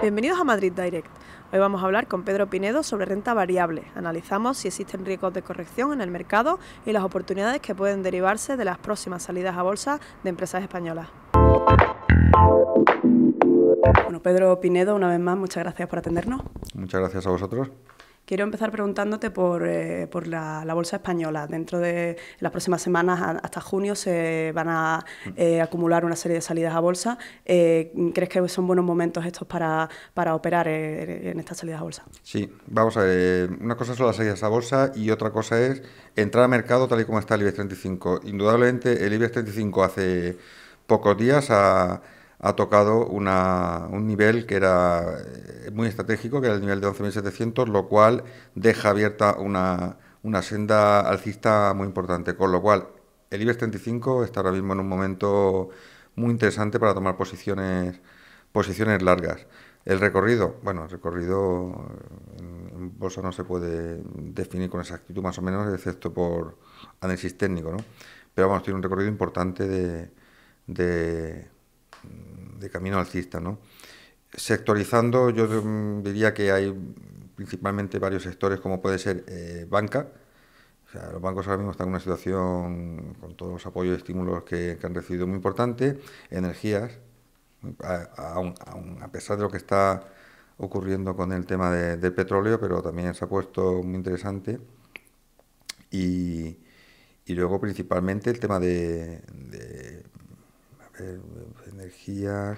Bienvenidos a Madrid Direct. Hoy vamos a hablar con Pedro Pinedo sobre renta variable. Analizamos si existen riesgos de corrección en el mercado y las oportunidades que pueden derivarse de las próximas salidas a bolsa de empresas españolas. Bueno, Pedro Pinedo, una vez más, muchas gracias por atendernos. Muchas gracias a vosotros. Quiero empezar preguntándote por, eh, la, bolsa española. Dentro de las próximas semanas, hasta junio, se van a eh, acumular una serie de salidas a bolsa. Eh, ¿Crees que son buenos momentos estos para, para operar en estas salidas a bolsa? Sí, vamos a ver. Una cosa son las salidas a bolsa y otra cosa es entrar a mercado tal y como está el IBEX 35. Indudablemente, el IBEX 35 hace pocos días ha ha tocado una, un nivel que era eh, muy estratégico, que era el nivel de 11.700, lo cual deja abierta una, senda alcista muy importante. Con lo cual, el IBEX 35 está ahora mismo en un momento muy interesante para tomar posiciones, posiciones largas. El recorrido, bueno, el recorrido eh, en, bolsa no se puede definir con exactitud más o menos, excepto por análisis técnico, ¿no? Pero vamos, tiene un recorrido importante de de camino alcista. ¿no? Sectorizando, yo mm, diría que hay principalmente varios sectores, como puede ser eh, banca. O sea, los bancos ahora mismo están en una situación con todos los apoyos y estímulos que, han recibido muy importante. Energías, a, a, pesar de lo que está ocurriendo con el tema del petróleo, pero también se ha puesto muy interesante. Y, luego principalmente el tema de eh, energías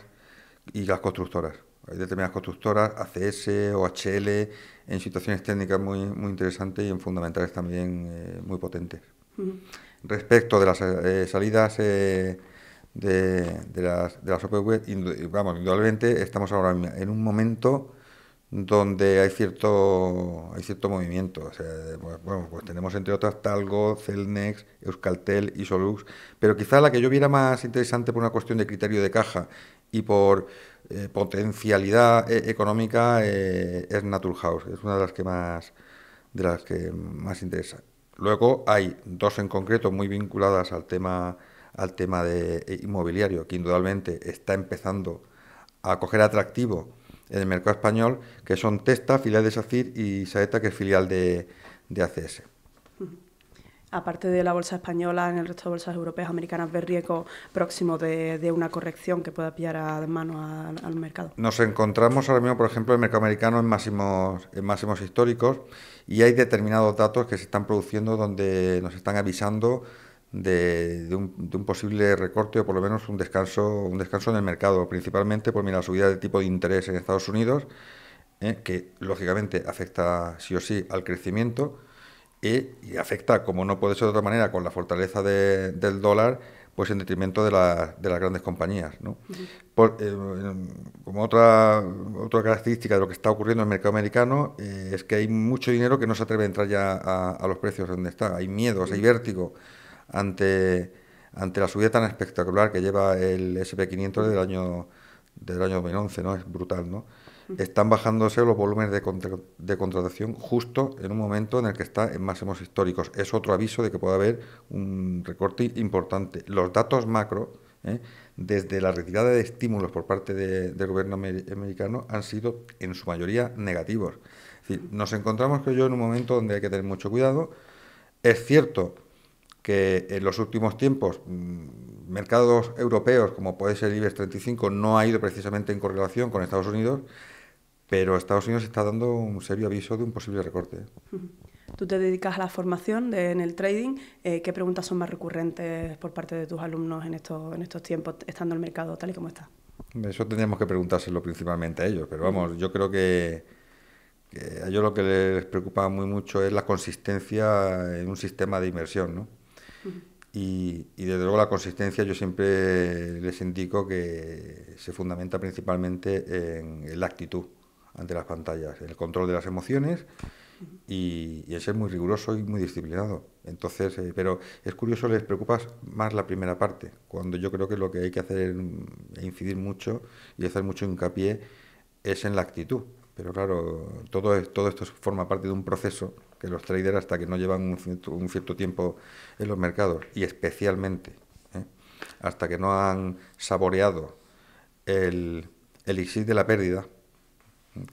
y las constructoras. Hay determinadas constructoras, ACS, o HL, en situaciones técnicas muy, muy interesantes y en fundamentales también eh, muy potentes. Respecto de las eh, salidas de, de, las, de las vamos, indudablemente estamos ahora en un momento donde hay cierto, hay cierto movimiento. Pues, bueno, pues tenemos entre otras Talgo, Celnex, Euskaltel y Solux, pero quizá la que yo viera más interesante por una cuestión de criterio de caja y por eh, potencialidad eh, económica eh, es Naturhaus, es una de las que más de las que más interesa. Luego hay dos en concreto muy vinculadas al tema al tema de inmobiliario, que indudablemente está empezando a coger atractivo en el mercado español, que son Testa, filial de SACIR, y Saeta, que es filial de, de ACS. Aparte de la bolsa española, en el resto de bolsas europeas, americanas, ver riesgo próximo de, una corrección que pueda pillar a mano al mercado. Nos encontramos ahora mismo, por ejemplo, el mercado americano en máximos, en máximos históricos y hay determinados datos que se están produciendo donde nos están avisando de, un, posible recorte o por lo menos un descanso, un descanso en el mercado, principalmente por pues mira, la subida del tipo de interés en Estados Unidos, eh, que lógicamente afecta sí o sí al crecimiento eh, y, afecta, como no puede ser de otra manera, con la fortaleza del dólar, pues en detrimento de, de las grandes compañías. ¿no? Eh, como otra, otra característica de lo que está ocurriendo en el mercado americano es que hay mucho dinero que no se atreve a entrar ya a, los precios donde está. Hay miedos, hay vértigo ante, ante la subida tan espectacular que lleva el SP500 del año, del año 2011, ¿no? Es brutal, ¿no? Están bajándose los volúmenes de, de contratación justo en un momento en el que está en máximos históricos. Es otro aviso de que puede haber un recorte importante. Los datos macro, ¿eh? desde la retirada de estímulos por parte del gobierno americano, han sido en su mayoría negativos. nos encontramos, creo yo, en un momento donde hay que tener mucho cuidado. Es cierto que en los últimos tiempos mm, mercados europeos, como puede ser el IBEX 35, no ha ido precisamente en correlación con Estados Unidos, pero Estados Unidos está dando un serio aviso de un posible recorte. Tú te dedicas a la formación en el trading. Eh, ¿Qué preguntas son más recurrentes por parte de tus alumnos en estos, en estos tiempos, estando el mercado tal y como está? Eso tendríamos que preguntárselo principalmente a ellos, pero vamos, yo creo que, que a ellos lo que les preocupa muy mucho es la consistencia en un sistema de inversión, ¿no? Y, desde luego la consistencia yo siempre les indico que se fundamenta principalmente en, la actitud ante las pantallas, en el control de las emociones y, y, ser muy riguroso y muy disciplinado. Entonces, eh, pero es curioso, les preocupa más la primera parte, cuando yo creo que lo que hay que hacer e incidir mucho y hacer mucho hincapié es en la actitud, pero claro, todo, todo esto forma parte de un proceso que los traders hasta que no llevan un cierto, tiempo en los mercados, y especialmente ¿eh? hasta que no han saboreado el elixir de la pérdida,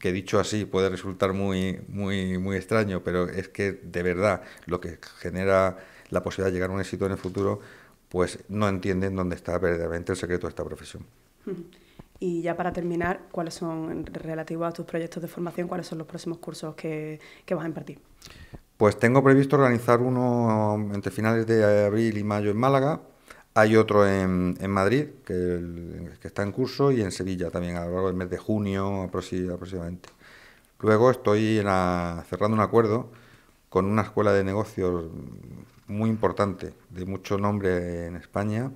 que dicho así puede resultar muy, muy, muy extraño, pero es que de verdad lo que genera la posibilidad de llegar a un éxito en el futuro, pues no entienden dónde está verdaderamente el secreto de esta profesión. Y ya para terminar, ¿cuáles son, relativos a tus proyectos de formación, cuáles son los próximos cursos que, vas a impartir? Pues tengo previsto organizar uno entre finales de abril y mayo en Málaga. Hay otro en, Madrid que, está en curso y en Sevilla también a lo largo del mes de junio aproximadamente. Luego estoy cerrando un acuerdo con una escuela de negocios muy importante, de mucho nombre en España.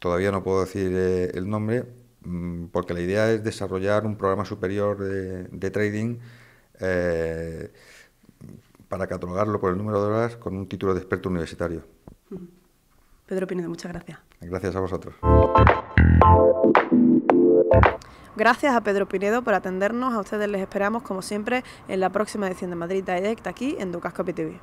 Todavía no puedo decir eh, el nombre, Mm, porque la idea es desarrollar un programa superior de, trading eh, para catalogarlo por el número de horas con un título de experto universitario. Mm. Pedro Pinedo, muchas gracias. Gracias a vosotros. Gracias a Pedro Pinedo por atendernos. A ustedes les esperamos, como siempre, en la próxima edición de Madrid Direct aquí en Ducasco TV.